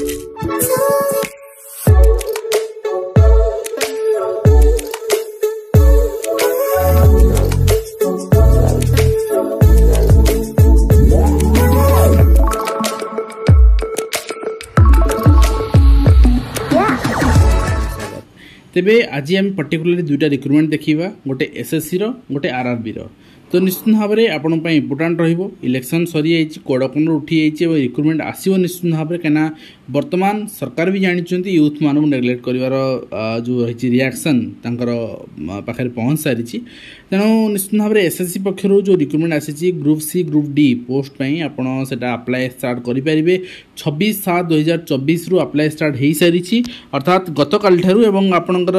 ତେବେ ଆଜି ଆମେ ପର୍ଟିକୁଲାରଲି ଦୁଇଟା ରିକ୍ରୁଟମେଣ୍ଟ ଦେଖିବା ଗୋଟେ ଏସ୍ଏସ୍ସିର ଗୋଟେ ଆର୍ଆର୍ବିର তো ନିଶ୍ଚିତ ଭାବରେ ଆପଣଙ୍କ ପାଇଁ ଇମ୍ପୋର୍ଟାଣ୍ଟ ରହିବ ଇଲେକ୍ସନ୍ ସରିଯାଇଛି କୋଡ଼ କୋଣରୁ ଉଠିଯାଇଛି ଏବଂ ରିକ୍ରୁଟମେଣ୍ଟ ଆସିବ ନିଶ୍ଚିତ ଭାବରେ କାହିଁକିନା ବର୍ତ୍ତମାନ ସରକାର ବି ଜାଣିଛନ୍ତି ୟୁଥ୍ମାନଙ୍କୁ ନେଗ୍ଲେକ୍ଟ କରିବାର ଯେଉଁ ରହିଛି ରିଆକ୍ସନ୍ ତାଙ୍କର ପାଖରେ ପହଞ୍ଚି ସାରିଛି ତେଣୁ ନିଶ୍ଚିତ ଭାବରେ ଏସ୍ ଏସ୍ ସି ପକ୍ଷରୁ ଯେଉଁ ରିକ୍ରୁଟମେଣ୍ଟ ଆସିଛି group C group D post ପାଇଁ ଆପଣ ସେଇଟା ଆପ୍ଲାଏ ଷ୍ଟାର୍ଟ କରିପାରିବେ ଛବିଶ ସାତ ଦୁଇହଜାର ଚବିଶରୁ ଆପ୍ଲାଏ ଷ୍ଟାର୍ଟ ହୋଇସାରିଛି ଅର୍ଥାତ୍ ଗତକାଲିଠାରୁ ଏବଂ ଆପଣଙ୍କର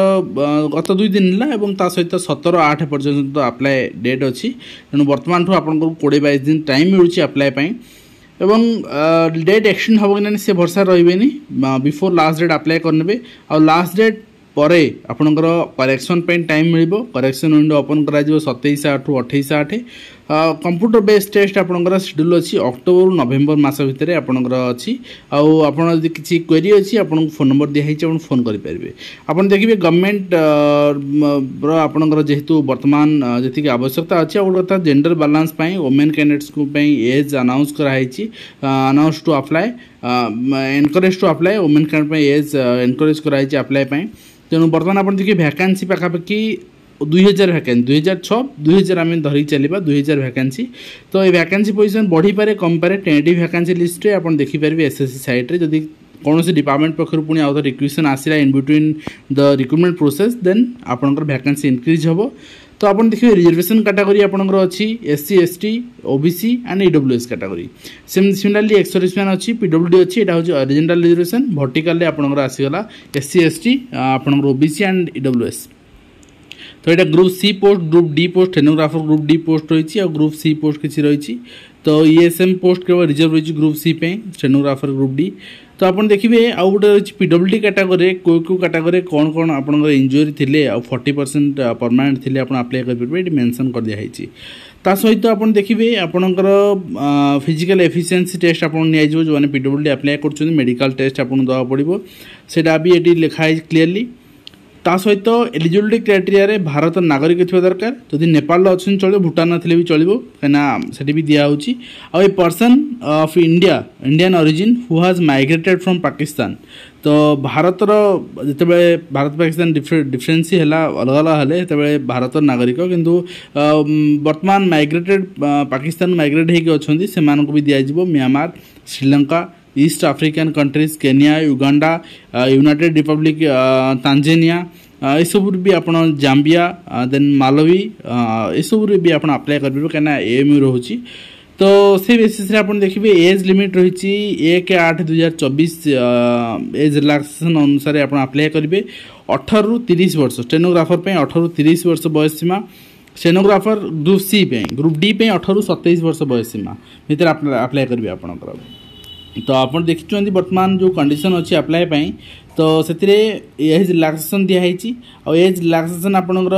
ଗତ ଦୁଇ ଦିନ ହେଲା ଏବଂ ତା ସହିତ ସତର ଆଠ ପର୍ଯ୍ୟନ୍ତ ଆପ୍ଲାଏ ଡେଟ୍ ଅଛି ତେଣୁ ବର୍ତ୍ତମାନଠୁ ଆପଣଙ୍କୁ କୋଡ଼ିଏ ବାଇଶ ଦିନ ଟାଇମ୍ ମିଳୁଛି ଆପ୍ଲାଏ ପାଇଁ ଏବଂ ଡେଟ୍ এক্সটেন্ড ହେବ କି ନାହିଁ ସେ ଭରସା ରହିବେନି বিফোর ଲାଷ୍ଟ ଡେଟ୍ ଆପ୍ଲାଏ କରିନେବେ ଆଉ ଲାଷ୍ଟ ଡେଟ୍ ପରେ ଆପଣଙ୍କର କରେକ୍ସନ୍ ପାଇଁ ଟାଇମ୍ ମିଳିବ କରେକ୍ସନ୍ ୱିଣ୍ଡୋ ଓପନ୍ କରାଯିବ ସତେଇଶ ଆଠରୁ ଅଠେଇଶ ଆଠ কম্পুটর বেସ୍ ଟେଷ୍ଟ ଆପଣଙ୍କର ସେଡ୍ୟୁଲ୍ ଅଛି ଅକ୍ଟୋବରରୁ ନଭେମ୍ବର ମାସ ଭିତରେ ଆପଣଙ୍କର ଅଛି ଆଉ ଆପଣ ଯଦି କିଛି କ୍ୱେରି ଅଛି ଆପଣଙ୍କୁ ଫୋନ୍ ନମ୍ବର ଦିଆହେଇଛି ଆପଣ ଫୋନ୍ କରିପାରିବେ ଆପଣ ଦେଖିବେ ଗଭର୍ଣ୍ଣମେଣ୍ଟର ଆପଣଙ୍କର ଯେହେତୁ ବର୍ତ୍ତମାନ ଯେତିକି ଆବଶ୍ୟକତା ଅଛି ଆଉ ଗୋଟେ କଥା ଜେଣ୍ଡର ବାଲାନ୍ସ ପାଇଁ ଓମେନ୍ କ୍ୟାଣ୍ଡିଡେଟ୍ସଙ୍କ ପାଇଁ ଏଜ୍ ଆନାଉନ୍ସ କରାହେଇଛି announce to apply encourage to apply women candidate ପାଇଁ ଏଜ୍ ଏନକରେଜ୍ କରାହେଇଛି ଆପ୍ଲାଏ ପାଇଁ ତେଣୁ ବର୍ତ୍ତମାନ ଆପଣ ଦେଖିବେ ଭ୍ୟାକାନ୍ସି ପାଖାପାଖି দুই হাজার ভ্যাকান্সি দুই হাজার ছ দুই হাজার আমি ধরিক চালিবা দুই হাজার ভ্যাকান্সি তো এই ভ্যাকান্সি পজিশন বଢ଼িপারে কমিপারে ଟେଣ୍ଟି ଭ୍ୟାକାନ୍ସି ଲିଷ୍ଟରେ ଆପଣ ଦେଖିପାରିବେ ଏସ୍ ଏସ୍ ସି ସାଇଟ୍ରେ ଯଦି କୌଣସି ଡିପାର୍ଟମେଣ୍ଟ ପାଖରୁ ପୁଣି ଆଉ ଥରେ ରିକ୍ରୁଏସନ୍ ଆସିଲା in between the recruitment process then ଆପଣଙ୍କର ଭ୍ୟାକାନ୍ସି ଇନକ୍ରିଜ୍ ହେବ ତ ଆପଣ ଦେଖିବେ ରିଜର୍ଭେସନ୍ କାଟାଗୋରୀ ଆପଣଙ୍କର ଅଛି S C S T O B C and EWS category similarly ex serviceman ଅଛି ପି ଡବ୍ଲ୍ୟୁ ଡି ଅଛି ଏଇଟା ହେଉଛି ଅରିଜିନାଲ୍ ରିଜର୍ଭେସନ୍ ଭର୍ଟିକାଲ୍ରେ ଆପଣଙ୍କର ଆସିଗଲା ଏସ୍ ସି ଏସ୍ ଟି ଆପଣଙ୍କର O B C and EWS তো এটা group C post group D post stenographer group D post ରହିଛି ଆଉ ଗ୍ରୁପ୍ ସି ପୋଷ୍ଟ କିଛି ରହିଛି ତ ଇଏସ୍ଏମ୍ ପୋଷ୍ଟ କେବଳ ରିଜର୍ଭ ରହିଛି ଗ୍ରୁପ୍ ସି ପାଇଁ ଷ୍ଟେନୋଗ୍ରାଫର ଗ୍ରୁପ୍ ଡି ତ ଆପଣ ଦେଖିବେ ଆଉ ଗୋଟେ ରହିଛି ପିଡବ୍ଲ୍ୟୁଡି କାଟାଗୋରୀରେ କେଉଁ କେଉଁ କାଟାଗୋରୀରେ କ'ଣ କ'ଣ ଆପଣଙ୍କର ଇଞ୍ଜୁରୀ ଥିଲେ ଆଉ ଫର୍ଟି ପରସେଣ୍ଟ ପରମାନେଣ୍ଟ ଥିଲେ ଆପଣ ଆପ୍ଲାଏ କରିପାରିବେ ଏଠି ମେନସନ୍ କରିଦିଆହେଇଛି ତା ସହିତ ଆପଣ ଦେଖିବେ ଆପଣଙ୍କର ଫିଜିକାଲ୍ ଏଫିସିଏନ୍ସି ଟେଷ୍ଟ ଆପଣଙ୍କୁ ନିଆଯିବ ଯେଉଁମାନେ ପିଡବ୍ଲ୍ୟୁଡି ଆପ୍ଲାଏ କରୁଛନ୍ତି ମେଡ଼ିକାଲ ଟେଷ୍ଟ ଆପଣଙ୍କୁ ଦେବାକୁ ପଡ଼ିବ ସେଇଟା ବି ଏଠି ଲେଖା ହେଇଛି କ୍ଲିଅରଲି ତା ସହିତ ଏଲିଜିବିଲିଟି କ୍ରାଇଟେରିଆରେ ଭାରତ ନାଗରିକ ଥିବା ଦରକାର ଯଦି ନେପାଳର ଅଛନ୍ତି ଚଳିବ ଭୁଟାନର ଥିଲେ ବି ଚଳିବ କାହିଁକିନା ସେଠି ବି ଦିଆହେଉଛି ଆଉ a person of India Indian origin who has migrated from Pakistan ତ ଭାରତର ଯେତେବେଳେ ଭାରତ ପାକିସ୍ତାନ ଡିଫରେନ୍ସ ହେଲା ଅଲଗା ଅଲଗା ହେଲେ ସେତେବେଳେ ଭାରତର ନାଗରିକ କିନ୍ତୁ ବର୍ତ୍ତମାନ ମାଇଗ୍ରେଟେଡ୍ ପାକିସ୍ତାନ ମାଇଗ୍ରେଟ୍ ହେଇକି ଅଛନ୍ତି ସେମାନଙ୍କୁ ବି ଦିଆଯିବ Myanmar Sri Lanka East African countries Kenya Uganda United Republic Tanzania ଏସବୁରୁ ବି ଆପଣ ଜାମ୍ବିଆ ଦେନ୍ ମାଲବି ଏସବୁରୁ ବି ଆପଣ ଆପ୍ଲାଏ କରିପାରିବେ କାହିଁକିନା ଏଏମ୍ୟୁ ରହୁଛି ତ ସେ ବେସିସ୍ରେ ଆପଣ ଦେଖିବେ ଏଜ୍ ଲିମିଟ୍ ରହିଛି ଏକ ଆଠ ଦୁଇହଜାର ଚବିଶ ଏଜ୍ ରିଲାକ୍ସେସନ୍ ଅନୁସାରେ ଆପଣ ଆପ୍ଲାଏ କରିବେ ଅଠରରୁ ତିରିଶ ବର୍ଷ ଷ୍ଟେନୋଗ୍ରାଫର ପାଇଁ ଅଠରରୁ ତିରିଶ ବର୍ଷ ବୟସ ସୀମା ଷ୍ଟେନୋଗ୍ରାଫର ଗ୍ରୁପ୍ ସି ପାଇଁ ଗ୍ରୁପ୍ ଡି ପାଇଁ ଅଠରରୁ ସତେଇଶ ବର୍ଷ ବୟସ ସୀମା ଭିତରେ ଆପ୍ଲାଏ କରିବେ ଆପଣଙ୍କର ତ ଆପଣ ଦେଖିଛନ୍ତି ବର୍ତ୍ତମାନ ଯେଉଁ କଣ୍ଡିସନ୍ ଅଛି ଆପ୍ଲାଏ ପାଇଁ ତ ସେଥିରେ ଏଜ୍ ରିଲାକ୍ସେସନ୍ ଦିଆହେଇଛି ଆଉ ଏଜ୍ ରିଲାକ୍ସେସନ୍ ଆପଣଙ୍କର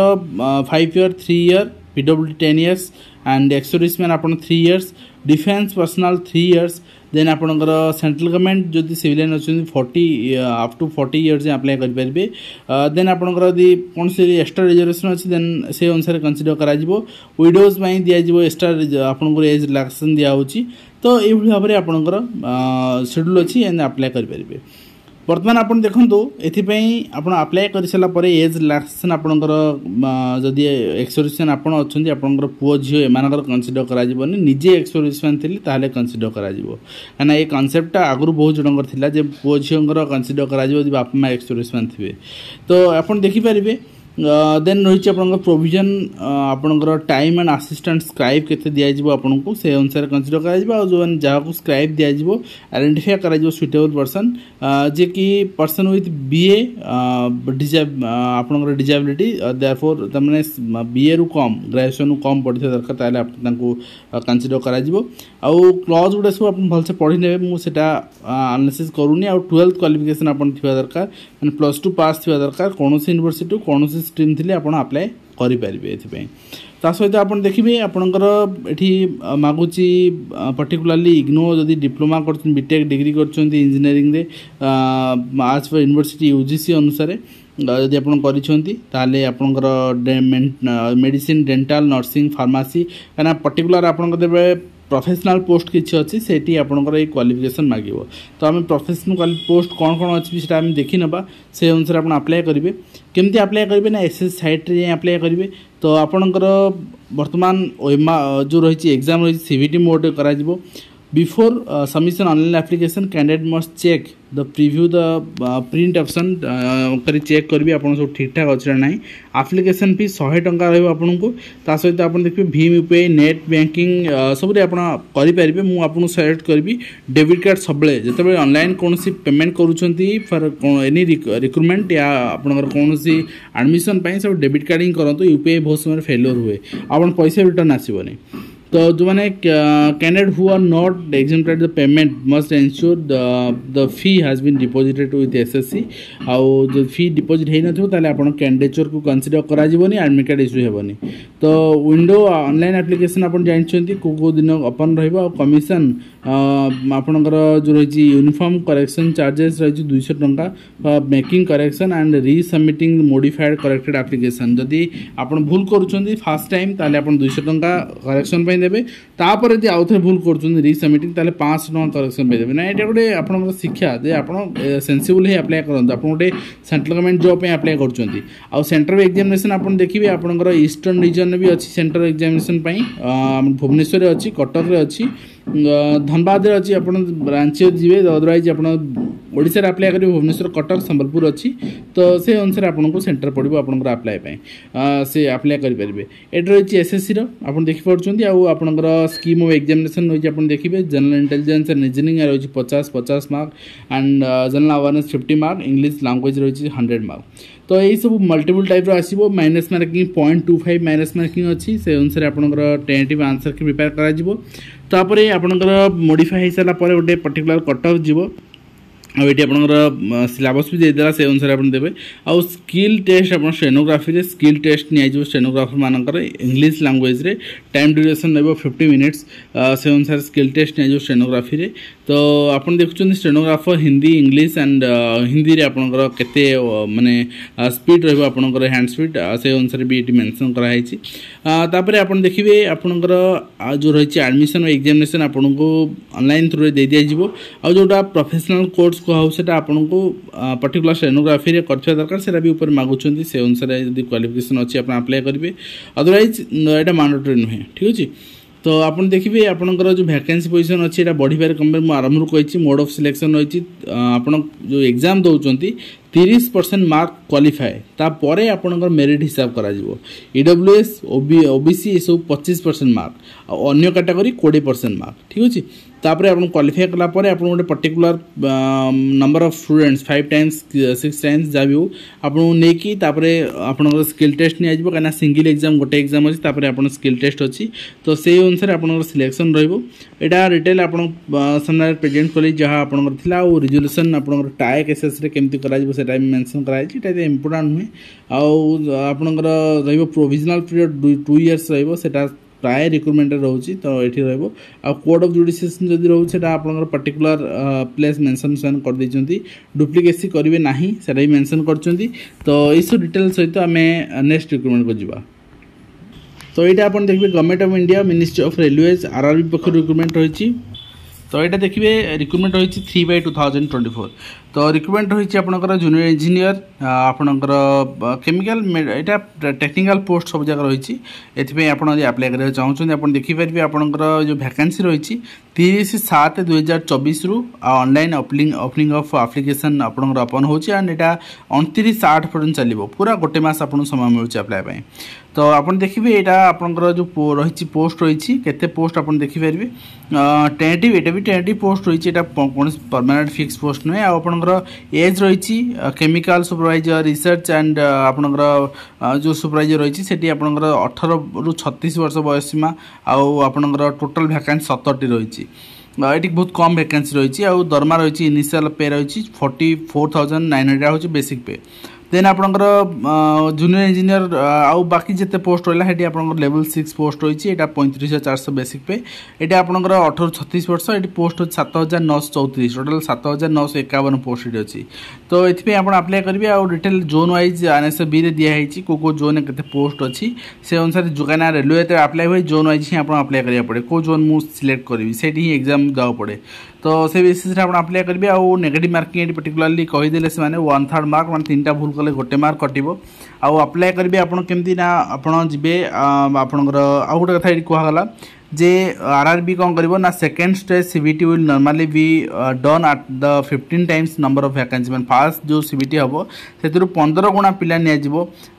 five year three year P W ten years and ex serviceman ଆପଣ three years defence personal three years then ଆପଣଙ୍କର ସେଣ୍ଟ୍ରାଲ୍ ଗଭର୍ଣ୍ଣମେଣ୍ଟ ଯଦି ସିଭିଲିଆନ୍ ଅଛନ୍ତି forty up to forty years apply କରିପାରିବେ ଦେନ୍ ଆପଣଙ୍କର ଯଦି କୌଣସି ଏକ୍ସଟ୍ରା ରିଜର୍ଭେସନ୍ ଅଛି ଦେନ୍ ସେ ଅନୁସାରେ କନସିଡ଼ର କରାଯିବ ୱିଡୋଜ୍ ପାଇଁ ଦିଆଯିବ ଏକ୍ସଟ୍ରା ଆପଣଙ୍କର ଏଜ୍ ରିଲାକ୍ସେସନ୍ ଦିଆହେଉଛି ତ ଏଇଭଳି ଭାବରେ ଆପଣଙ୍କର ସେଡ଼୍ୟୁଲ୍ ଅଛି ଏଣ୍ଡ ଆପ୍ଲାଏ କରିପାରିବେ ବର୍ତ୍ତମାନ ଆପଣ ଦେଖନ୍ତୁ ଏଥିପାଇଁ ଆପଣ ଆପ୍ଲାଏ କରିସାରିଲା ପରେ ଏଜ୍ ରିଲାକ୍ସେସନ୍ ଆପଣଙ୍କର ଯଦି ଏକ୍ସର୍ଭିସମ୍ୟାନ୍ ଆପଣ ଅଛନ୍ତି ଆପଣଙ୍କର ପୁଅ ଝିଅ ଏମାନଙ୍କର କନସିଡ଼ର କରାଯିବନି ନିଜେ ଏକ୍ସର୍ଭିସମ୍ୟାନ୍ ଥିଲି ତାହେଲେ କନସିଡ଼ର କରାଯିବ କାହିଁକିନା ଏ କନସେପ୍ଟଟା ଆଗରୁ ବହୁତ ଜଣଙ୍କର ଥିଲା ଯେ ପୁଅ ଝିଅଙ୍କର କନସିଡ଼ର କରାଯିବ ଯଦି ବାପା ମା' ଏକ୍ସର୍ଭିସମ୍ୟାନ୍ ଥିବେ ତ ଆପଣ ଦେଖିପାରିବେ ଦେନ୍ ରହିଛି ଆପଣଙ୍କର ପ୍ରୋଭିଜନ୍ ଆପଣଙ୍କର ଟାଇମ୍ ଆଣ୍ଡ ଆସିଷ୍ଟାଣ୍ଟ ସ୍କ୍ରାଇବ୍ କେତେ ଦିଆଯିବ ଆପଣଙ୍କୁ ସେ ଅନୁସାରେ କନସିଡ଼ର କରାଯିବ ଆଉ ଯେଉଁମାନେ ଯାହାକୁ ସ୍କ୍ରାଇବ୍ ଦିଆଯିବ ଆଇଡେଣ୍ଟିଫାଏ କରାଯିବ ସୁଇଟେବଲ୍ ପର୍ସନ୍ ଯିଏକି ପର୍ସନ୍ ୱିଥ୍ ବିଏ ଆପଣଙ୍କର ଡିଜାବିଲିଟି ଦେୟାର ଫୋର୍ ତାମାନେ ବିଏରୁ କମ୍ ଗ୍ରାଜୁଏସନ୍ରୁ କମ୍ ପଢ଼ିଥିବା ଦରକାର ତାହେଲେ ତାଙ୍କୁ କନସିଡ଼ର କରାଯିବ ଆଉ କ୍ଲଜ୍ ଗୁଡ଼ା ସବୁ ଆପଣ ଭଲସେ ପଢ଼ି ନେବେ ମୁଁ ସେଇଟା ଆନାଲିସିସ୍ କରୁନି ଆଉ ଟୁଏଲ୍ଥ କ୍ୱାଲିଫିକେସନ୍ ଆପଣ ଥିବା ଦରକାର ମାନେ ପ୍ଲସ୍ ଟୁ ପାସ୍ ଥିବା ଦରକାର କୌଣସି ୟୁନିଭର୍ସିଟିରୁ କୌଣସି ସ୍କ୍ରିନ୍ ଥିଲେ ଆପଣ ଆପ୍ଲାଏ କରିପାରିବେ ଏଥିପାଇଁ ତା ସହିତ ଆପଣ ଦେଖିବେ ଆପଣଙ୍କର ଏଠି ମାଗୁଛି ପର୍ଟିକୁଲାରଲି ଇଗ୍ନୋ ଯଦି ଡିପ୍ଲୋମା କରୁଛନ୍ତି ବିଟେକ୍ ଡିଗ୍ରୀ କରିଛନ୍ତି ଇଞ୍ଜିନିୟରିଂରେ as per university U G C ଅନୁସାରେ ଯଦି ଆପଣ କରିଛନ୍ତି ତାହେଲେ ଆପଣଙ୍କର ମେଡ଼ିସିନ୍ ଡେଣ୍ଟାଲ୍ ନର୍ସିଂ ଫାର୍ମାସି କାହିଁକିନା ପର୍ଟିକୁଲାର ଆପଣଙ୍କ ଦେବେ ପ୍ରଫେସନାଲ୍ ପୋଷ୍ଟ କିଛି ଅଛି ସେଇଠି ଆପଣଙ୍କର ଏଇ କ୍ୱାଲିଫିକେସନ୍ ମାଗିବ ତ ଆମେ ପ୍ରଫେସନାଲ୍ ପୋଷ୍ଟ କ'ଣ କ'ଣ ଅଛି ସେଇଟା ଆମେ ଦେଖିନେବା ସେ ଅନୁସାରେ ଆପଣ ଆପ୍ଲାଏ କରିବେ କେମିତି ଆପ୍ଲାଏ କରିବେ ନା ଏସ୍ ଏସ୍ ସାଇଟ୍ରେ ଯାଇ ଆପ୍ଲାଏ କରିବେ ତ ଆପଣଙ୍କର ବର୍ତ୍ତମାନ ଯେଉଁ ରହିଛି ଏକ୍ଜାମ୍ ରହିଛି ସି ଭି ଟି ମୋଡ଼୍ରେ କରାଯିବ Before uh, submission online application, candidate must check the preview the uh, print option କରି ଚେକ୍ କରିବେ ଆପଣ ସବୁ ଠିକ୍ଠାକ୍ ଅଛି ନା ନାହିଁ ଆପ୍ଲିକେସନ୍ ଫି ଶହେ ଟଙ୍କା ରହିବ ଆପଣଙ୍କୁ ତା ସହିତ ଆପଣ ଦେଖିବେ ଭୀମ୍ U P I net banking ସବୁରେ ଆପଣ କରିପାରିବେ ମୁଁ ଆପଣଙ୍କୁ ସିଲେକ୍ଟ କରିବି ଡେବିଟ୍ କାର୍ଡ଼ ସବୁବେଳେ ଯେତେବେଳେ ଅନଲାଇନ୍ କୌଣସି ପେମେଣ୍ଟ କରୁଛନ୍ତି ଫର୍ ଏନି ରିକ୍ରୁଟମେଣ୍ଟ ୟା ଆପଣଙ୍କର କୌଣସି ଆଡ଼ମିସନ୍ ପାଇଁ ସବୁ ଡେବିଟ୍ କାର୍ଡ଼ ହିଁ କରନ୍ତୁ ୟୁ ପି ଆଇ ବହୁତ ସମୟରେ ଫେଲିଓର ହୁଏ ଆପଣ ପଇସା ରିଟର୍ଣ୍ଣ ଆସିବନି the one like uh, candidate who are not exempted the payment must ensure the the fee has been deposited with SSC ଆଉ ଯଦି ଫି ଡିପୋଜିଟ୍ ହେଇନଥିବ ତାହେଲେ ଆପଣ କ୍ୟାଣ୍ଡିଚର୍କୁ କନସିଡର୍ କରାଯିବନି ଆଡ଼ମିଟ୍ କାର୍ଡ଼ ଇସ୍ୟୁ ହେବନି ତ ୱିଣ୍ଡୋ ଅନଲାଇନ୍ ଆପ୍ଲିକେସନ୍ ଆପଣ ଜାଣିଛନ୍ତି କେଉଁ କେଉଁ ଦିନ ଓପନ୍ ରହିବ ଆଉ କମିଶନ୍ ଆପଣଙ୍କର ଯେଉଁ ରହିଛି ୟୁନିଫର୍ମ କରେକ୍ସନ୍ ଚାର୍ଜେସ୍ ରହିଛି ଦୁଇଶହ ଟଙ୍କା making correction and resubmitting modified corrected application ଯଦି ଆପଣ ଭୁଲ କରୁଛନ୍ତି ଫାର୍ଷ୍ଟ ଟାଇମ୍ ତାହେଲେ ଆପଣ ଦୁଇଶହ ଟଙ୍କା କରେକ୍ସନ୍ ପାଇଁ ଦେବେ ତାପରେ ଯଦି ଆଉଥରେ ଭୁଲ କରୁଛନ୍ତି ରିସବମିଟିଂ ତାହେଲେ ପାଞ୍ଚଶହ ଟଙ୍କା କରେକ୍ସନ୍ ପାଇଦେବେ ନା ଏଇଟା ଗୋଟେ ଆପଣଙ୍କର ଶିକ୍ଷା ଯେ ଆପଣ ସେନ୍ସିବୁଲ୍ ହେଇ ଆପ୍ଲାଏ କରନ୍ତୁ ଆପଣ ଗୋଟେ ସେଣ୍ଟ୍ରାଲ୍ ଗଭର୍ଣ୍ଣମେଣ୍ଟ ଜବ୍ ପାଇଁ ଆପ୍ଲାଏ କରୁଛନ୍ତି ଆଉ ସେଣ୍ଟ୍ରାଲ ଏକ୍ଜାମିନେସନ୍ ଆପଣ ଦେଖିବେ ଆପଣଙ୍କର ଇଷ୍ଟର୍ଣ୍ଣ ରିଜନ୍ରେ ବି ଅଛି ସେଣ୍ଟ୍ରାଲ ଏକ୍ଜାମିନେସନ୍ ପାଇଁ ଭୁବନେଶ୍ୱରରେ ଅଛି କଟକରେ ଅଛି ଧନବାଦରେ ଅଛି ଆପଣ ରାଞ୍ଚି ଯିବେ ଅଦରୱାଇଜ୍ ଆପଣ ଓଡ଼ିଶାରେ ଆପ୍ଲାଏ କରିବେ ଭୁବନେଶ୍ୱର କଟକ ସମ୍ବଲପୁର ଅଛି ତ ସେ ଅନୁସାରେ ଆପଣଙ୍କୁ ସେଣ୍ଟର ପଡ଼ିବ ଆପଣଙ୍କର ଆପ୍ଲାଏ ପାଇଁ ସେ ଆପ୍ଲାଏ କରିପାରିବେ ଏଠି ରହିଛି ଏସ୍ଏସ୍ସିର ଆପଣ ଦେଖିପାରୁଛନ୍ତି ଆଉ ଆପଣଙ୍କର ସ୍କିମ୍ ଅଫ୍ ଏକ୍ଜାମିନେସନ୍ ରହିଛି ଆପଣ ଦେଖିବେ ଜେନେରାଲ ଇଣ୍ଟେଲିଜେନ୍ସ ଆଣ୍ଡ ରିଜନିଂ ରହିଛି ପଚାଶ ପଚାଶ mark and general awareness fifty mark English language ରହିଛି ହଣ୍ଡ୍ରେଡ଼ ମାର୍କ ତ ଏଇସବୁ ମଲ୍ଟିପୁଲ୍ ଟାଇପ୍ର ଆସିବ minus marking point two five minus marking ଅଛି ସେ ଅନୁସାରେ ଆପଣଙ୍କର ଟେଣ୍ଟିଭ୍ ଆନ୍ସର୍କି ପ୍ରିପେୟାର କରାଯିବ ତାପରେ ଆପଣଙ୍କର ମୋଡ଼ିଫାଏ ହୋଇସାରିଲା ପରେ ଗୋଟେ ପର୍ଟିକୁଲାର କଟ୍ ଅଫ୍ ଯିବ ଆଉ ଏଠି ଆପଣଙ୍କର ସିଲାବସ୍ ବି ଦେଇଦେଲା ସେ ଅନୁସାରେ ଆପଣ ଦେବେ ଆଉ ସ୍କିଲ୍ ଟେଷ୍ଟ ଆପଣ ଷ୍ଟେନୋଗ୍ରାଫିରେ ସ୍କିଲ୍ ଟେଷ୍ଟ ନିଆଯିବ ଷ୍ଟେନୋଗ୍ରାଫରମାନଙ୍କର ଇଂଲିଶ ଲାଙ୍ଗୁଏଜରେ ଟାଇମ୍ ଡ୍ୟୁରେସନ୍ ନେବ ଫିଫ୍ଟି ମିନିଟ୍ସ ସେ ଅନୁସାରେ ସ୍କିଲ୍ ଟେଷ୍ଟ ନିଆଯିବ ଷ୍ଟେନୋଗ୍ରାଫିରେ तो आप देखते stenographer Hindi English and Hindi में आप मानने स्पीड रोकर हैंड स्पीड से अनुसार e भी ये मेनसन कराई तापर आप देखिए आपणकर जो रही आडमिशन और एक्जामेसन आपको अनलाइन थ्रु दे दीजिए आउटा प्रफेसनाल कोर्स कहटा आपको पर्टिकुला स्टेनोग्राफी कर दरकार से भी मागुच्च से अनुसार यदि क्वाफिकेसन अच्छी आप्लाय करेंगे अदरवैज यहाँ मांडेटरी नुहे ठीक अच्छे ତ ଆପଣ ଦେଖିବେ ଆପଣଙ୍କର ଯେଉଁ ଭ୍ୟାକେନ୍ସି ପୋଜିସନ୍ ଅଛି ଏଇଟା ବଢ଼ିବାରେ କମିବାରେ ମୁଁ ଆରମ୍ଭରୁ କହିଛି ମୋଡ଼ ଅଫ୍ ସିଲେକ୍ସନ୍ ରହିଛି ଆପଣ ଯେଉଁ ଏକ୍ଜାମ୍ ଦେଉଛନ୍ତି ତିରିଶ ପରସେଣ୍ଟ ମାର୍କ କ୍ୱାଲିଫାଏ ତାପରେ ଆପଣଙ୍କର ମେରିଟ୍ ହିସାବ କରାଯିବ ଇଡବ୍ଲ୍ୟୁଏସ୍ ଓବି ଓବିସି ଏସବୁ ପଚିଶ ପରସେଣ୍ଟ ମାର୍କ ଆଉ ଅନ୍ୟ କାଟାଗୋରୀ କୋଡ଼ିଏ ପରସେଣ୍ଟ ମାର୍କ ଠିକ୍ ଅଛି ତାପରେ ଆପଣ କ୍ୱାଲିଫାଏ କଲା ପରେ ଆପଣ ଗୋଟେ particular number of students five times six times ଯାହା ବି ହେଉ ଆପଣଙ୍କୁ ନେଇକି ତାପରେ ଆପଣଙ୍କର ସ୍କିଲ୍ ଟେଷ୍ଟ ନିଆଯିବ କାହିଁକିନା ସିଙ୍ଗିଲ୍ ଏକ୍ଜାମ୍ ଗୋଟେ ଏକ୍ଜାମ୍ ଅଛି ତାପରେ ଆପଣ ସ୍କିଲ୍ ଟେଷ୍ଟ ଅଛି ତ ସେଇ ଅନୁସାରେ ଆପଣଙ୍କର ସିଲେକ୍ସନ୍ ରହିବ ଏଇଟା ରିଟେଲ୍ ଆପଣଙ୍କ ସାମ୍ନାରେ ପ୍ରେଜେଣ୍ଟ କଲି ଯାହା ଆପଣଙ୍କର ଥିଲା ଆଉ ରିଜଲ୍ୟୁସନ୍ ଆପଣଙ୍କର ଟାଏ କେସେସ୍ରେ କେମିତି କରାଯିବ ସେଇଟା ବି ମେନସନ୍ କରାଯାଇଛି ଏଇଟା ଏତେ ଇମ୍ପୋର୍ଟାଣ୍ଟ ନୁହେଁ ଆଉ ଆପଣଙ୍କର ରହିବ ପ୍ରୋଭିଜନାଲ୍ ପିରିୟଡ଼ ଟୁ ଇୟର୍ସ ରହିବ ସେଇଟା ପ୍ରାୟ ରିକ୍ରୁଟମେଣ୍ଟରେ ରହୁଛି ତ ଏଠି ରହିବ ଆଉ କୋର୍ଟ ଅଫ୍ ଜୁଡ଼ିସିଏସନ୍ ଯଦି ରହୁଛି ସେଇଟା ଆପଣଙ୍କର ପର୍ଟିକୁଲାର ପ୍ଲେସ୍ ମେନସନ୍ ସେମାନେ କରିଦେଇଛନ୍ତି ଡୁପ୍ଲିକେସି କରିବେ ନାହିଁ ସେଇଟା ବି ମେନସନ୍ କରିଛନ୍ତି ତ ଏଇସବୁ ଡିଟେଲ୍ ସହିତ ଆମେ ନେକ୍ସଟ ରିକ୍ରୁଟମେଣ୍ଟକୁ ଯିବା ତ ଏଇଟା ଆପଣ ଦେଖିବେ government of India ministry of railways RRB ପକ୍ଷରୁ ରିକ୍ରୁଟମେଣ୍ଟ ରହିଛି ତ ଏଇଟା ଦେଖିବେ ରିକ୍ରୁଟମେଣ୍ଟ ରହିଛି three by two thousand twenty four তো ରିକ୍ୱirement ରହିଛି ଆପଣଙ୍କର ଜୁନିୟର ଇଞ୍ଜିନିୟର ଆପଣଙ୍କର କେମିକାଲ ଏଇଟା ଟେକ୍ନିକାଲ ପୋଷ୍ଟ ସବୁ ଯାକ ରହିଛି ଏଥିପାଇଁ ଆପଣ ଯଦି ଆପ୍ଲାଏ କରିବାକୁ ଚାହୁଁଛନ୍ତି ଆପଣ ଦେଖିପାରିବେ ଆପଣଙ୍କର ଯେଉଁ ଭ୍ୟାକାନ୍ସି ରହିଛି ତିରିଶ ସାତ ଦୁଇହଜାର ଚବିଶରୁ ଅନଲାଇନ୍ ଅପଲିଂ ଓପନିଂ ଅଫ୍ ଆପ୍ଲିକେସନ୍ ଆପଣଙ୍କର ଓପନ୍ ହେଉଛି ଆଣ୍ଡ ଏଇଟା ଅଣତିରିଶ ଆଠ ପର୍ଯ୍ୟନ୍ତ ଚାଲିବ ପୁରା ଗୋଟେ ମାସ ଆପଣଙ୍କୁ ସମୟ ମିଳୁଛି ଆପ୍ଲାଏ ପାଇଁ ତ ଆପଣ ଦେଖିବେ ଏଇଟା ଆପଣଙ୍କର ଯେଉଁ ରହିଛି ପୋଷ୍ଟ ରହିଛି କେତେ ପୋଷ୍ଟ ଆପଣ ଦେଖିପାରିବେ ଟେଣ୍ଟିଭ୍ ଏଇଟା ବି ଟେଣ୍ଟିଭ୍ ପୋଷ୍ଟ ରହିଛି ଏଇଟା କୌଣସି ପର୍ମାନେଣ୍ଟ ଫିକ୍ସ ପୋଷ୍ଟ ନୁହେଁ ଆଉ ଆପଣଙ୍କର আপনার এজ রয়েছে কেমিকাল সুপরভাইজর রিসর্চ অ্যান্ড আপনার যে সুপরভাইজর রয়েছে সেটি আপনার অঠর রু ছত্রিশ বর্ষ বয়স সীমা আপনার টোটাল ভ্যাকান্সি সতরটি রয়েছে এটি বহুত কম ভ্যাকান্সি রয়েছে আর দরমা রয়েছে ইনিশিয়াল পে রয়েছে forty four thousand nine hundred হচ্ছে বেসিক পে ଦେନ୍ ଆପଣଙ୍କର ଜୁନିୟର ଇଞ୍ଜିନିୟର ଆଉ ବାକି ଯେତେ ପୋଷ୍ଟ ରହିଲା ସେଠି ଆପଣଙ୍କର ଲେଭେଲ୍ ସିକ୍ସ ପୋଷ୍ଟ ରହିଛି ଏଇଟା ପଇଁତିରିଶ ହଜାର ଚାରିଶହ ବେସିକ୍ ପେ ଏଇଟା ଆପଣଙ୍କର ଅଠର ଛତିଶ ବର୍ଷ ଏଠି ପୋଷ୍ଟ ହେଉଛି ସାତ ହଜାର ନଅଶହ ଚଉତିରିଶ ଟୋଟାଲ୍ ସାତ ହଜାର ନଅଶହ ଏକାବନ ପୋଷ୍ଟ ଏଠି ଅଛି ତ ଏଥିପାଇଁ ଆପଣ ଆପ୍ଲାଏ କରିବେ ଆଉ ଡିଟେଲ୍ ଜୋନ୍ ୱାଇଜ୍ ଆନେଶ ବିରେ ଦିଆହେଇଛି କେଉଁ କେଉଁ ଜୋନ୍ରେ କେତେ ପୋଷ୍ଟ ଅଛି ସେ ଅନୁସାରେ ଯୋଗାନା ରେଲୱେ ଯେତେବେଳେ ଆପ୍ଲାଏ ହୁଏ ଜୋନ୍ ୱାଇଜ୍ ହିଁ ଆପଣ ଆପ୍ଲାଏ କରିବାକୁ ପଡ଼େ କେଉଁ ଜୋନ୍ ମୁଁ ସିଲେକ୍ଟ କରିବି ସେଇଠି ହିଁ ଏକ୍ଜାମ୍ ଦେବାକୁ ପଡ଼େ ତ ସେ ବେସିସ୍ରେ ଆପଣ ଆପ୍ଲାଏ କରିବେ ଆଉ ନେଗେଟିଭ୍ ମାର୍କିଂ ଏଠି ପର୍ଟିକୁଲାରଲି କହିଦେଲେ ସେମାନେ ୱାନ୍ ଥାର୍ଡ଼ ମାର୍କ ମାନେ ତିନିଟା ଭୁଲ କଲେ ଗୋଟେ ମାର୍କ କଟିବ ଆଉ ଆପ୍ଲାଏ କରିବେ ଆପଣ କେମିତି ନା ଆପଣ ଯିବେ ଆପଣଙ୍କର ଆଉ ଗୋଟେ କଥା ଏଠି କୁହାଗଲା J RRB concurrent second stage CBT will normally be uh, done at the 15 times number of vacancy man first जो CBT हबो ସେଥିରୁ 15 ଗୁଣା ପିଲା ନିଆଯିବ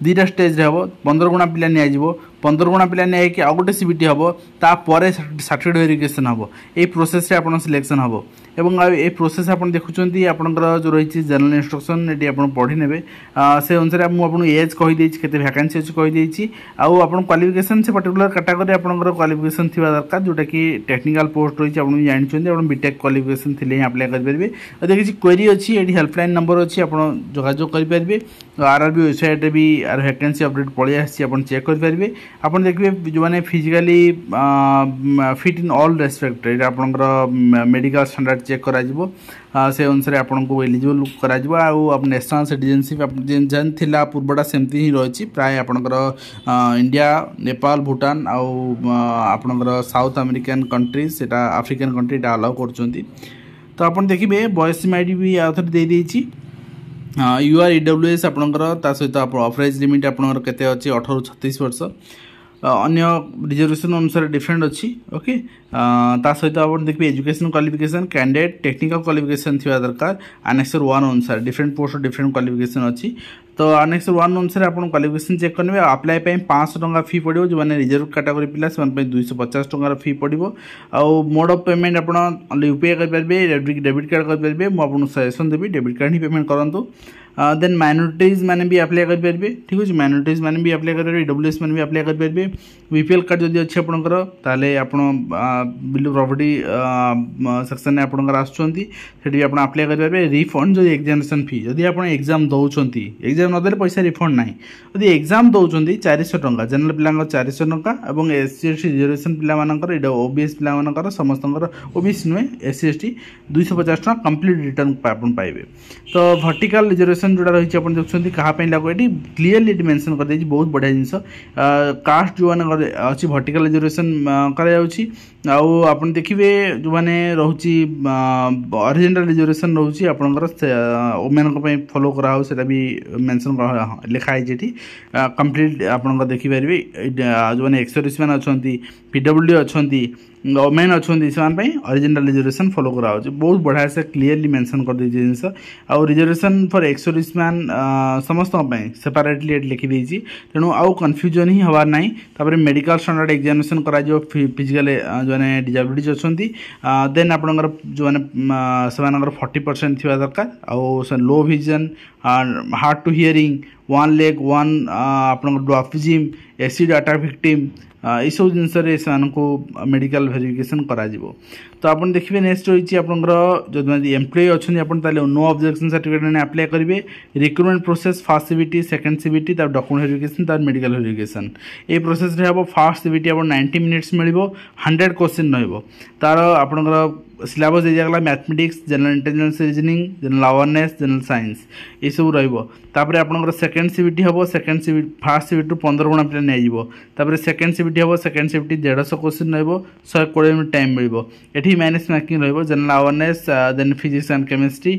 ଦୁଇଟା ଷ୍ଟେଜରେ ହବ 15 ଗୁଣା ପିଲା ନିଆଯିବ ପନ୍ଦର ଗୁଣା ପିଲା ନିଆହେଇକି ଆଉ ଗୋଟେ ସିବିଟି ହବ ତାପରେ ସାର୍ଟିଫିକେଟ୍ ଭେରିଫିକେସନ୍ ହବ ଏଇ ପ୍ରୋସେସ୍ରେ ଆପଣ ସିଲେକ୍ସନ୍ ହବ এবং ଏ ପ୍ରୋସେସ୍ ଆପଣ ଦେଖୁଛନ୍ତି ଆପଣଙ୍କର ଯେଉଁ ରହିଛି ଜେନେରାଲ୍ ଇନ୍ଷ୍ଟ୍ରକ୍ସନ୍ ଏଠି ଆପଣ ପଢ଼ି ନେବେ ସେ ଅନୁସାରେ ମୁଁ ଆପଣଙ୍କୁ ଏଜ୍ କହିଦେଇଛି କେତେ ଭ୍ୟାକାନ୍ସି ଅଛି କହିଦେଇଛି ଆଉ ଆପଣ କ୍ୱାଲିଫିକେସନ୍ ସେ ପର୍ଟିକୁଲାର କାଟାଗୋରୀ ଆପଣଙ୍କର କ୍ୱାଲିଫିକେସନ୍ ଥିବା ଦରକାର ଯେଉଁଟାକି ଟେକ୍ନିକାଲ୍ ପୋଷ୍ଟ ରହିଛି ଆପଣ ଜାଣିଛନ୍ତି ଆପଣ ବିଟେକ୍ କ୍ୱାଲିଫିକେସନ୍ ଥିଲେ ହିଁ ଆପ୍ଲାଏ କରିପାରିବେ ଆଉ ଦେଖି କିଛି କ୍ୱେରି ଅଛି ଏଠି ହେଲ୍ପଲାଇନ୍ ନମ୍ବର ଅଛି ଆପଣ ଯୋଗାଯୋଗ କରିପାରିବେ ଆର୍ ଆର୍ ବି ୱେବସାଇଟ୍ରେ ବି ଆର ଭ୍ୟାକାନ୍ସି ଅପଡ଼େଟ୍ ପଳେଇ ଆସିଛି ଆପଣ ଚେକ୍ କରିପାରିବେ ଆପଣ ଦେଖିବେ ଯେଉଁମାନେ physically fit in all respect ଏଇଟା ଆପଣଙ୍କର ମେଡ଼ିକାଲ୍ ଷ୍ଟାଣ୍ଡାର୍ଡ଼ ଚେକ୍ କରାଯିବ ସେ ଅନୁସାରେ ଆପଣଙ୍କୁ ଏଲିଜିବଲ୍ କରାଯିବ ଆଉ ନ୍ୟାସନାଲ୍ ସିଟିଜେନସିପ୍ ଯେନ୍ ଥିଲା ପୂର୍ବଟା ସେମିତି ହିଁ ରହିଛି ପ୍ରାୟ ଆପଣଙ୍କର ଇଣ୍ଡିଆ ନେପାଳ ଭୁଟାନ ଆଉ ଆପଣଙ୍କର ସାଉଥ୍ ଆମେରିକାନ୍ କଣ୍ଟ୍ରି ସେଟା ଆଫ୍ରିକାନ୍ କଣ୍ଟ୍ରି ଏଇଟା ଆଲାଉ କରୁଛନ୍ତି ତ ଆପଣ ଦେଖିବେ ବୟସୀମ ଆଇ ଡ଼ି ବି ଆଉ ଥରେ ଦେଇଦେଇଛି U R E W S ଆପଣଙ୍କର ତା ସହିତ ଅଫରେଜ୍ ଲିମିଟ୍ ଆପଣଙ୍କର କେତେ ଅଛି ଅଠରରୁ ଛତିଶ ବର୍ଷ ଅନ୍ୟ ରିଜର୍ଭେସନ୍ ଅନୁସାରେ ଡିଫରେଣ୍ଟ ଅଛି ଓକେ ତା ସହିତ ଆପଣ ଦେଖିବେ education qualification candidate technical qualification ଥିବା ଦରକାର ଆନେକ୍ସର୍ ୱାନ୍ ଅନୁସାରେ ଡିଫରେଣ୍ଟ ପୋଷ୍ଟ ଡିଫରେଣ୍ଟ କ୍ୱାଲିଫିକେସନ୍ ଅଛି ତ ଆନେକ୍ସ ୱାନ୍ ଅନୁସାରେ ଆପଣ କ୍ୱାଲିଫିକେସନ୍ ଚେକ୍ କରିବେ ଆପ୍ଲାଏ ପାଇଁ ପାଞ୍ଚଶହ ଟଙ୍କା ଫି ପଡ଼ିବ ଯେଉଁମାନେ ରିଜର୍ଭ କାଟାଗୋରୀ ପିଲା ସେମାନଙ୍କ ପାଇଁ ଦୁଇଶହ ପଚାଶ ଟଙ୍କାର ଫି ପଡ଼ିବ ଆଉ ମୋଡ୍ ଅଫ୍ ପେମେଣ୍ଟ ଆପଣ ୟୁ ପି ଆଇ କରିପାରିବେ ଡେବିଟ୍ କାର୍ଡ଼ କରିପାରିବେ ମୁଁ ଆପଣଙ୍କୁ ସଜେସନ୍ ଦେବି ଡେବିଟ୍ କାର୍ଡ଼ ହିଁ ପେମେଣ୍ଟ କରନ୍ତୁ देन uh, माइनोरीज मैंने भी अप्लाई करेंगे ठीक अच्छे माइनोरीज मैंने भी अप्लाई करेंगे डब्ल्यू एस मैंने भी अप्लाई करेंगे विपीएल कार्ड जब अच्छे आपलो प्रपर्ट सेक्शन में आपंटी आप अप्लाई करेंगे रिफंड जो एक्जामेसन फी जब आप एक्जाम दौरान एक्जाम नदे पैसा रिफंड ना जी एक्जाम दौरान चारिश टाँगा जेनेल पाला चार शौ टा S C S T reservation पाला ओबीएस पाला समस्त ओबीसी नुहे एस सी एस टी दुई पचास टाँग कम्प्लीट रिटर्न आप तो भर्टिकाल रिजर्वेशन लोकेसन जोटा रही आप देखते कहाँपाई लागू ये क्लीयरली मेनसन करदे बहुत बढ़िया जिन कास्ट जो मैंने अच्छी भर्टिकाल रिजर्वेसन कर ଆଉ ଆପଣ ଦେଖିବେ ଯେଉଁମାନେ ରହୁଛି ଅରିଜିନାଲ୍ ରିଜର୍ଭେସନ୍ ରହୁଛି ଆପଣଙ୍କର ଓମେନ୍ଙ୍କ ପାଇଁ ଫଲୋ କରାହେଉ ସେଇଟା ବି ମେନ୍ସନ୍ ଲେଖା ହେଇଛି ଏଠି କମ୍ପ୍ଲିଟ୍ ଆପଣଙ୍କ ଦେଖିପାରିବେ ଯେଉଁମାନେ ଏକ୍ସସର୍ଭିସମ୍ୟାନ୍ ଅଛନ୍ତି ପି ଡବ୍ଲ୍ୟୁ ଡି ଅଛନ୍ତି ଓମେନ୍ ଅଛନ୍ତି ସେମାନଙ୍କ ପାଇଁ ଅରିଜିନାଲ୍ ରିଜର୍ଭେସନ୍ ଫଲୋ କରାହେଉଛି ବହୁତ ବଢ଼ିଆ ସେ କ୍ଲିୟରଲି ମେନ୍ସନ୍ କରିଦେଇଛି ଜିନିଷ ଆଉ ରିଜର୍ଭେସନ୍ ଫର୍ ଏକ୍ସସର୍ଭିସମ୍ୟାନ୍ ସମସ୍ତଙ୍କ ପାଇଁ ସେପାରେଟ୍ଲି ଏଠି ଲେଖିଦେଇଛି ତେଣୁ ଆଉ କନଫ୍ୟୁଜନ୍ ହିଁ ହେବାର ନାହିଁ ତାପରେ ମେଡ଼ିକାଲ ଷ୍ଟାଣ୍ଡାର୍ଡ଼ ଏକ୍ଜାମିନେସନ୍ କରାଯିବ ଫିଜିକାଲ୍ ଯେଉଁମାନେ ଡିଜାବିଲିଟିଜ୍ ଅଛନ୍ତି ଦେନ୍ ଆପଣଙ୍କର ଯେଉଁମାନେ ସେମାନଙ୍କର ଫର୍ଟି ପରସେଣ୍ଟ ଥିବା ଦରକାର ଆଉ ସେ low vision hard to hearing one leg one ଆପଣଙ୍କର ଡ୍ରଫିଜିମ୍ ଏସିଡ଼୍ ଆଟାକ୍ ଭିକ୍ଟିମ୍ ଏଇସବୁ ଜିନିଷରେ ସେମାନଙ୍କୁ ମେଡ଼ିକାଲ ଭେରିଫିକେସନ୍ କରାଯିବ ତ ଆପଣ ଦେଖିବେ ନେକ୍ସଟ ରହିଛି ଆପଣଙ୍କର ଯଦି ଏମ୍ପ୍ଲୟି ଅଛନ୍ତି ଆପଣ ତାହେଲେ ନୋ ଅବଜେକ୍ସନ୍ ସାର୍ଟିଫିକେଟ୍ ଆଣି ଆପ୍ଲାଏ କରିବେ recruitment process first CBT second CBT ତାର ଡକୁମେଣ୍ଟ ଭେରିଫିକେସନ୍ ତାର ମେଡ଼ିକାଲ ଭେରିଫିକେସନ୍ এই প্রসেসরে হব ফার্স্ট সিবিটি আপনার নাইনটি মিনিটস মিলব হন্ড্রেড কোশ্চিন রহব তার আপনার ସିଲାବସ୍ ଦିଆଗଲା mathematics general intelligence reasoning general awareness general science ଏସବୁ ରହିବ ତାପରେ ଆପଣଙ୍କର ସେକେଣ୍ଡ ସିବିଟି ହେବ ସେକେଣ୍ଡ ସିବି ଫାର୍ଷ୍ଟ ସିବିଟିରୁ ପନ୍ଦର ଗୁଣା ପିଲା ନିଆଯିବ ତାପରେ ସେକେଣ୍ଡ ସିବିଟି ହେବ ସେକେଣ୍ଡ ସିବିଟି ଦେଢ଼ଶହ କୋଶ୍ଚିନ୍ ରହିବ ଶହେ କୋଡ଼ିଏ ମିନିଟ୍ ଟାଇମ୍ ମିଳିବ ଏଠି ମାଇନସ୍ ମାର୍କିଂ ରହିବ general awareness then physics and chemistry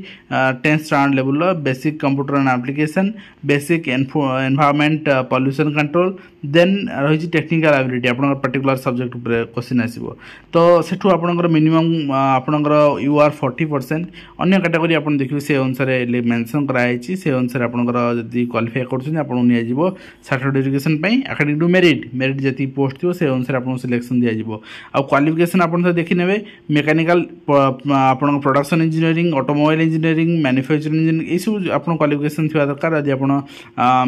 tenth standard ଲେବୁଲ୍ର basic computer and application basic environment pollution control then ରହିଛି ଟେକ୍ନିକାଲ୍ ଆବିଲିଟି ଆପଣଙ୍କର ପର୍ଟିକୁଲାର ସବଜେକ୍ଟ ଉପରେ କୋଶ୍ଚିନ୍ ଆସିବ ତ ସେଠୁ ଆପଣଙ୍କର ମିନିମମ୍ ଆପଣଙ୍କର ୟୁ ଆର୍ ଫର୍ଟି ପରସେଣ୍ଟ ଅନ୍ୟ କାଟାଗୋରୀ ଆପଣ ଦେଖିବେ ସେ ଅନୁସାରେ ମେନସନ୍ କରାଯାଇଛି ସେ ଅନୁସାରେ ଆପଣଙ୍କର ଯଦି କ୍ୱାଲିଫାଏ କରୁଛନ୍ତି ଆପଣଙ୍କୁ ନିଆଯିବ ସାର୍ଟିଫିକେଟ୍ ଏଜୁକେସନ୍ ପାଇଁ ଆକାଡେମିକ୍ ଟୁ ମେରିଟ୍ ମେରିଟ୍ ଯେତିକି ପୋଷ୍ଟ ଥିବ ସେ ଅନୁସାରେ ଆପଣଙ୍କୁ ସିଲେକ୍ସନ୍ ଦିଆଯିବ ଆଉ କ୍ୱାଲିଫିକେସନ୍ ଆପଣ ତ ଦେଖିନେବେ ମେକାନିକାଲ୍ ଆପଣଙ୍କ production engineering automobile engineering manufacturing engineering ଏଇସବୁ ଆପଣ କ୍ୱାଲିଫିକେସନ୍ ଥିବା ଦରକାର ଯଦି ଆପଣ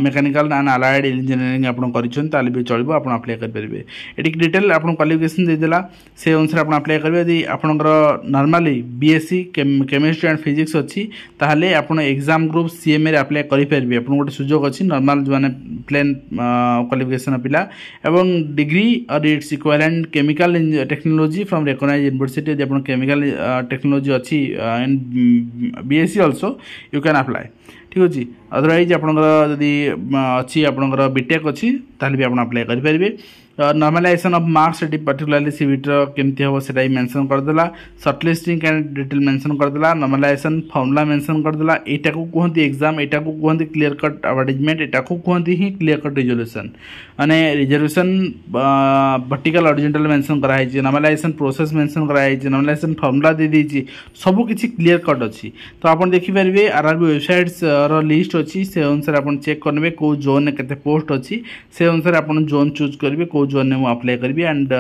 ମେକାନିକାଲ୍ ଆଣ୍ଡ ଆଲାଏଡ଼୍ ଇଞ୍ଜିନିୟରିଂ ଆପଣ କରିଛନ୍ତି ତାହେଲେ ବି ଚଳିବ ଆପଣ ଆପ୍ଲାଏ କରିପାରିବେ ଏଠିକି ଡିଟେଲ୍ ଆପଣ କ୍ୱାଲିଫିକେସନ୍ ଦେଇଦେଲା ସେ ଅନୁସାରେ ଆପଣ ଆପ୍ଲାଏ କରିବେ ଯଦି ଆପଣଙ୍କର normally BSc chemistry and physics ଅଛି ତାହେଲେ ଆପଣ ଏକ୍ଜାମ୍ ଗ୍ରୁପ୍ ସିଏମ୍ଏରେ ଆପ୍ଲାଏ କରିପାରିବେ ଆପଣଙ୍କୁ ଗୋଟେ ସୁଯୋଗ ଅଛି ନର୍ମାଲ୍ ଯେଉଁମାନେ ପ୍ଲେନ୍ କ୍ୱାଲିଫିକେସନ୍ ପିଲା ଏବଂ degree or its equivalent chemical technology from recognize university ଯଦି ଆପଣ କେମିକାଲ୍ ଟେକ୍ନୋଲୋଜି ଅଛି in BSc also you can apply ଠିକ୍ ଅଛି ଅଦରୱାଇଜ୍ ଆପଣଙ୍କର ଯଦି ଅଛି ଆପଣଙ୍କର ବିଟେକ୍ ଅଛି ତାହେଲେ ବି ଆପଣ ଆପ୍ଲାଏ କରିପାରିବେ ନର୍ମାଲାଇଜେସନ୍ ଅଫ୍ ମାର୍କସ୍ ଏଠି ପର୍ଟିକୁଲାରଲି ସିବିଟିର କେମିତି ହେବ ସେଇଟା ବି ମେନସନ୍ କରିଦେଲା ସର୍ଟ ଲିଷ୍ଟିଂ ଡିଟେଲ୍ ମେନସନ୍ କରିଦେଲା ନର୍ମାଲାଇଜେସନ୍ ଫର୍ମୁଲା ମେନସନ୍ କରିଦେଲା ଏଇଟାକୁ କୁହନ୍ତି ଏକ୍ଜାମ୍ ଏଇଟାକୁ କୁହନ୍ତି କ୍ଲିୟର କଟ୍ ଆଡ଼ଭାର୍ଟାଇଜମେଣ୍ଟ ଏଟାକୁ କୁହନ୍ତି ହିଁ କ୍ଲିୟର କଟ୍ ରିଜଲ୍ୟୁସନ୍ ମାନେ ରିଜଲ୍ୟୁସନ୍ ଭର୍ଟିକାଲ୍ ଅରିଜେଣ୍ଟାଲ୍ ମେନସନ୍ କରାହେଇଛି ନର୍ମାଲାଇଜେସନ୍ ପ୍ରୋସେସ୍ ମେନସନ୍ କରାହେଇଛି ନର୍ମାଲାଇଜେସନ୍ ଫର୍ମୁଲା ଦେଇଦେଇଛି ସବୁ କିଛି କ୍ଲିୟର କଟ୍ ଅଛି ତ ଆପଣ ଦେଖିପାରିବେ ଆର୍ ଆର୍ ବି ୱେବସାଇଟ୍ସର ଲିଷ୍ଟ ଅଛି ସେ ଅନୁସାରେ ଆପଣ ଚେକ୍ କରିନେବେ କେଉଁ ଜୋନ୍ରେ କେତେ ପୋଷ୍ଟ ଅଛି ସେ ଅନୁସାରେ ଆପଣ ଜୋନ୍ ଚୁଜ୍ କରିବେ କେଉଁ જોનને હું અપ્લાય କରିବି ଆଣ୍ଡ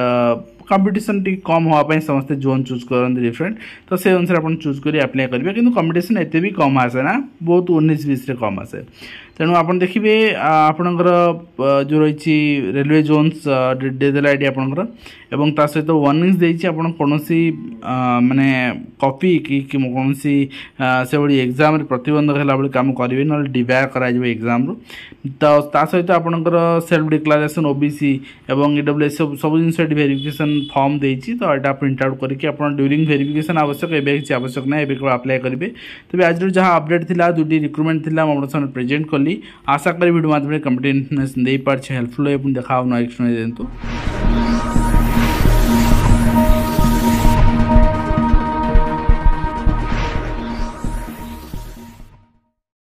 କମ୍ପିଟିସନ୍ ଟିକେ କମ୍ ହେବା ପାଇଁ ସମସ୍ତେ ଜୋନ୍ ଚୁଜ୍ କରନ୍ତି ଡିଫରେଣ୍ଟ ତ ସେ ଅନୁସାରେ ଆପଣ ଚୁଜ୍ କରି ଆପ୍ଲାଏ କରିବେ କିନ୍ତୁ କମ୍ପିଟିସନ୍ ଏତେ ବି କମ୍ ଆସେ ନା ବହୁତ ଉଣେଇଶ ବିଶରେ କମ୍ ଆସେ ତେଣୁ ଆପଣ ଦେଖିବେ ଆପଣଙ୍କର ଯେଉଁ ରହିଛି ରେଲୱେ ଜୋନ୍ସ ଡେଦେଲା ଆଇ ଡ଼ି ଆପଣଙ୍କର ଏବଂ ତା ସହିତ ୱାର୍ଣ୍ଣିଂସ୍ ଦେଇଛି ଆପଣ କୌଣସି ମାନେ କପି କି କୌଣସି ସେଭଳି ଏକ୍ଜାମ୍ରେ ପ୍ରତିବନ୍ଧକ ହେଲା ଭଳି କାମ କରିବେ ନହେଲେ ଡିବାୟ କରାଯିବ ଏକ୍ଜାମ୍ରୁ ତ ତା ସହିତ ଆପଣଙ୍କର ସେଲ୍ଫ ଡିକ୍ଲାରେସନ୍ ଓ ବି ସି ଏବଂ ଇ ଡବ୍ଲ୍ୟୁ ଏସ୍ ସବୁ ଜିନିଷ ଏଠି ଭେରିଫିକେସନ୍ ଫର୍ମ ଦେଇଛି ତ ଏଇଟା ପ୍ରିଣ୍ଟ ଆଉଟ୍ କରିକି ଆପଣ ଡ୍ୟୁରିଂ ଭେରିଫିକେସନ୍ ଆବଶ୍ୟକ ଏବେ କିଛି ଆବଶ୍ୟକ ନାହିଁ ଏବେ କେବଳ ଆପ୍ଲାଏ କରିବେ ତେବେ ଆଜିର ଯାହା ଅପଡ଼େଟ୍ ଥିଲା ଦୁଇଟି ରିକ୍ରୁଟମେଣ୍ଟ ଥିଲା ମୁଁ ଆପଣଙ୍କ ସାମ୍ନାରେ ପ୍ରେଜେଣ୍ଟ କଲି ಮಾಡಿ ಆಸಕ್ತರ ವಿಡಿಯೋ ಮಾತ್ರ ಕಂಪಿಟೇಷನ್ಸ್ ದೇ ಪಾರ್ಚ್ ಹೆಲ್ಪ್ಫುಲ್ ಆಯ್ತು ದೆಖಾವ್ ನೋ ಎಕ್ಸ್ಟ್ರಾ